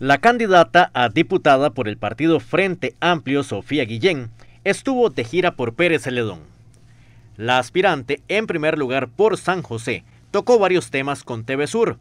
La candidata a diputada por el partido Frente Amplio, Sofía Guillén, estuvo de gira por Pérez Celedón. La aspirante, en primer lugar por San José, tocó varios temas con TV Sur.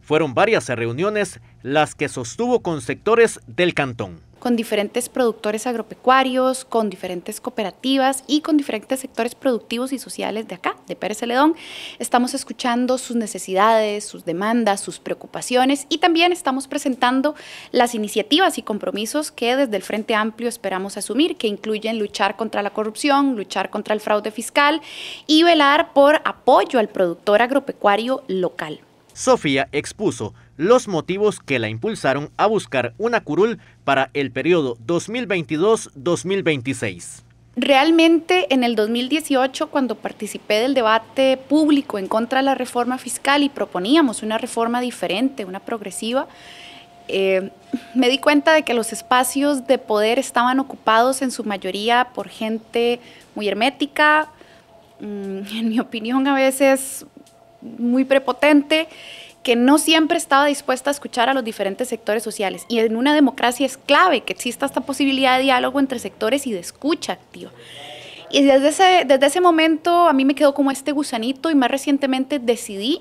Fueron varias reuniones las que sostuvo con sectores del cantón con diferentes productores agropecuarios, con diferentes cooperativas y con diferentes sectores productivos y sociales de acá, de Pérez Celedón. Estamos escuchando sus necesidades, sus demandas, sus preocupaciones y también estamos presentando las iniciativas y compromisos que desde el Frente Amplio esperamos asumir, que incluyen luchar contra la corrupción, luchar contra el fraude fiscal y velar por apoyo al productor agropecuario local. Sofía expuso los motivos que la impulsaron a buscar una curul para el periodo 2022-2026. Realmente en el 2018, cuando participé del debate público en contra de la reforma fiscal y proponíamos una reforma diferente, una progresiva, eh, me di cuenta de que los espacios de poder estaban ocupados en su mayoría por gente muy hermética, mm, en mi opinión a veces muy prepotente que no siempre estaba dispuesta a escuchar a los diferentes sectores sociales. Y en una democracia es clave que exista esta posibilidad de diálogo entre sectores y de escucha activa. Y desde ese, desde ese momento a mí me quedó como este gusanito y más recientemente decidí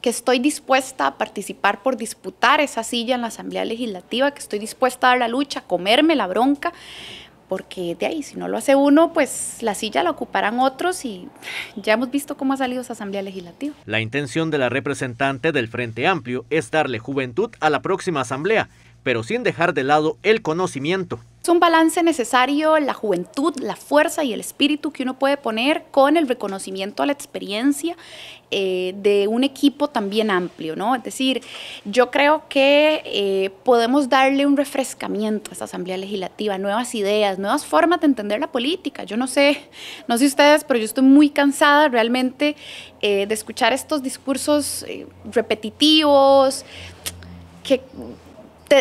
que estoy dispuesta a participar por disputar esa silla en la Asamblea Legislativa, que estoy dispuesta a dar la lucha, a comerme la bronca, porque de ahí, si no lo hace uno, pues la silla la ocuparán otros y ya hemos visto cómo ha salido esa Asamblea Legislativa. La intención de la representante del Frente Amplio es darle juventud a la próxima Asamblea, pero sin dejar de lado el conocimiento. Es un balance necesario, la juventud, la fuerza y el espíritu que uno puede poner con el reconocimiento a la experiencia eh, de un equipo también amplio, ¿no? Es decir, yo creo que eh, podemos darle un refrescamiento a esta Asamblea Legislativa, nuevas ideas, nuevas formas de entender la política. Yo no sé, no sé ustedes, pero yo estoy muy cansada realmente eh, de escuchar estos discursos repetitivos que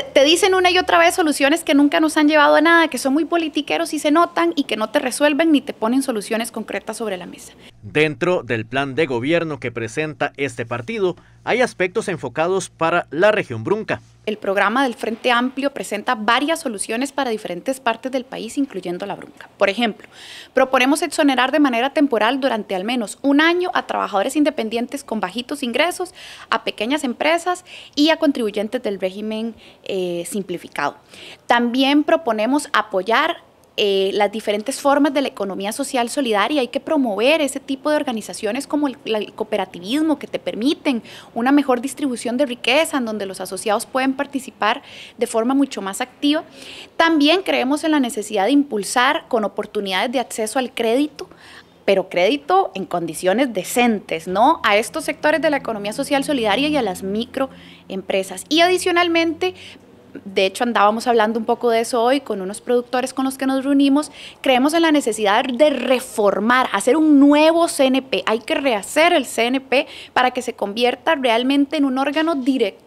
te, dicen una y otra vez soluciones que nunca nos han llevado a nada, que son muy politiqueros y se notan y que no te resuelven ni te ponen soluciones concretas sobre la mesa. Dentro del plan de gobierno que presenta este partido, hay aspectos enfocados para la región Brunca. El programa del Frente Amplio presenta varias soluciones para diferentes partes del país, incluyendo la Brunca. Por ejemplo, proponemos exonerar de manera temporal durante al menos un año a trabajadores independientes con bajitos ingresos, a pequeñas empresas y a contribuyentes del régimen eh, simplificado. También proponemos apoyar eh, las diferentes formas de la economía social solidaria. Hay que promover ese tipo de organizaciones como el, el, cooperativismo que te permiten una mejor distribución de riqueza en donde los asociados pueden participar de forma mucho más activa. También creemos en la necesidad de impulsar con oportunidades de acceso al crédito pero crédito en condiciones decentes, ¿no? A estos sectores de la economía social solidaria y a las microempresas. Y adicionalmente, de hecho andábamos hablando un poco de eso hoy con unos productores con los que nos reunimos, creemos en la necesidad de reformar, hacer un nuevo CNP, hay que rehacer el CNP para que se convierta realmente en un órgano directo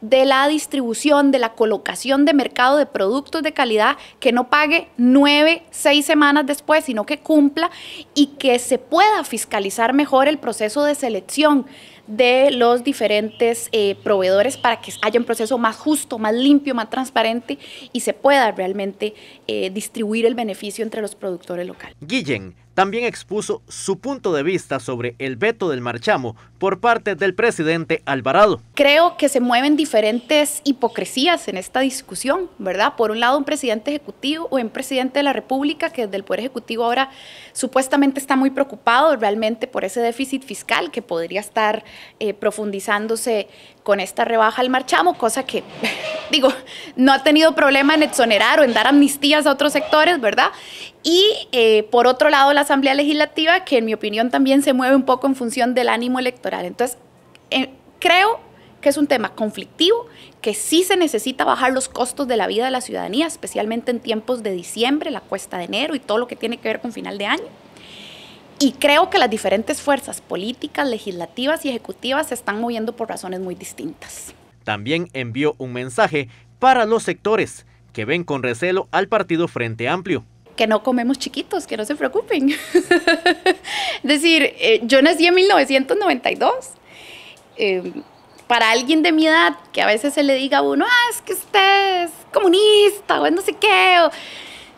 de la distribución, de la colocación de mercado de productos de calidad que no pague nueve, seis semanas después, sino que cumpla y que se pueda fiscalizar mejor el proceso de selección de los diferentes eh, proveedores para que haya un proceso más justo, más limpio, más transparente y se pueda realmente eh, distribuir el beneficio entre los productores locales. Guillén también expuso su punto de vista sobre el veto del marchamo por parte del presidente Alvarado. Creo que se mueven diferentes hipocresías en esta discusión, ¿verdad? Por un lado, un presidente ejecutivo o un presidente de la República que desde el Poder Ejecutivo ahora supuestamente está muy preocupado realmente por ese déficit fiscal que podría estar eh, profundizándose con esta rebaja al marchamo, cosa que digo, no ha tenido problema en exonerar o en dar amnistías a otros sectores, ¿verdad? Y eh, por otro lado, la Asamblea Legislativa, que en mi opinión también se mueve un poco en función del ánimo electoral. Entonces, eh, creo que es un tema conflictivo, que sí se necesita bajar los costos de la vida de la ciudadanía, especialmente en tiempos de diciembre, la cuesta de enero y todo lo que tiene que ver con final de año. Y creo que las diferentes fuerzas políticas, legislativas y ejecutivas se están moviendo por razones muy distintas también envió un mensaje para los sectores que ven con recelo al partido Frente Amplio que no comemos chiquitos, que no se preocupen. es decir, eh, yo nací en 1992. Em, para alguien de mi edad, que a veces se le diga a uno, ah, es que usted es comunista o no sé qué,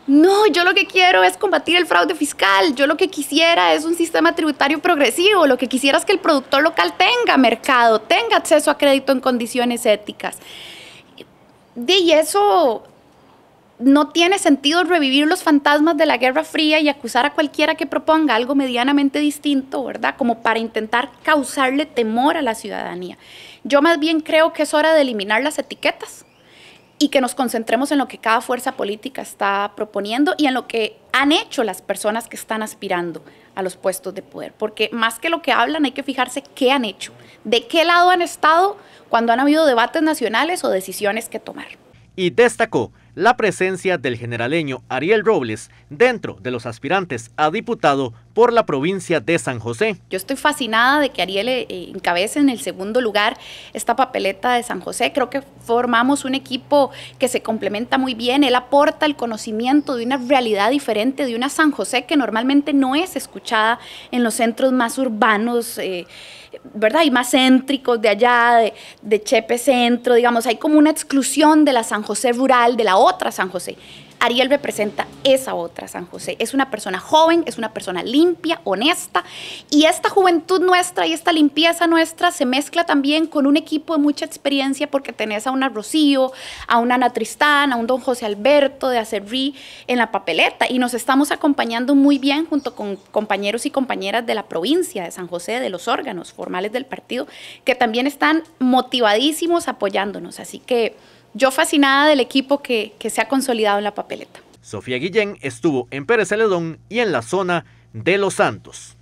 no, yo lo que quiero es combatir el fraude fiscal, yo lo que quisiera es un sistema tributario progresivo, lo que quisiera es que el productor local tenga mercado, tenga acceso a crédito en condiciones éticas. Y eso no tiene sentido revivir los fantasmas de la Guerra Fría y acusar a cualquiera que proponga algo medianamente distinto, ¿verdad? Como para intentar causarle temor a la ciudadanía. Yo más bien creo que es hora de eliminar las etiquetas y que nos concentremos en lo que cada fuerza política está proponiendo y en lo que han hecho las personas que están aspirando a los puestos de poder. Porque más que lo que hablan hay que fijarse qué han hecho, de qué lado han estado cuando han habido debates nacionales o decisiones que tomar. Y destacó la presencia del generaleño Ariel Robles dentro de los aspirantes a diputado por la provincia de San José. Yo estoy fascinada de que Ariel eh, eh, encabece en el segundo lugar esta papeleta de San José. Creo que formamos un equipo que se complementa muy bien. Él aporta el conocimiento de una realidad diferente, de una San José que normalmente no es escuchada en los centros más urbanos, eh, ¿verdad? Y más céntricos de allá, de, de Chepe Centro, digamos. Hay como una exclusión de la San José rural, de la otra San José. Ariel representa esa otra San José. Es una persona joven, es una persona limpia, honesta, y esta juventud nuestra y esta limpieza nuestra se mezcla también con un equipo de mucha experiencia porque tenés a una Rocío, a una Ana Tristán, a un don José Alberto de Acerrí en la papeleta y nos estamos acompañando muy bien junto con compañeros y compañeras de la provincia de San José, de los órganos formales del partido, que también están motivadísimos apoyándonos. Así que yo fascinada del equipo que, se ha consolidado en la papeleta. Sofía Guillén estuvo en Pérez Celedón y en la zona de Los Santos.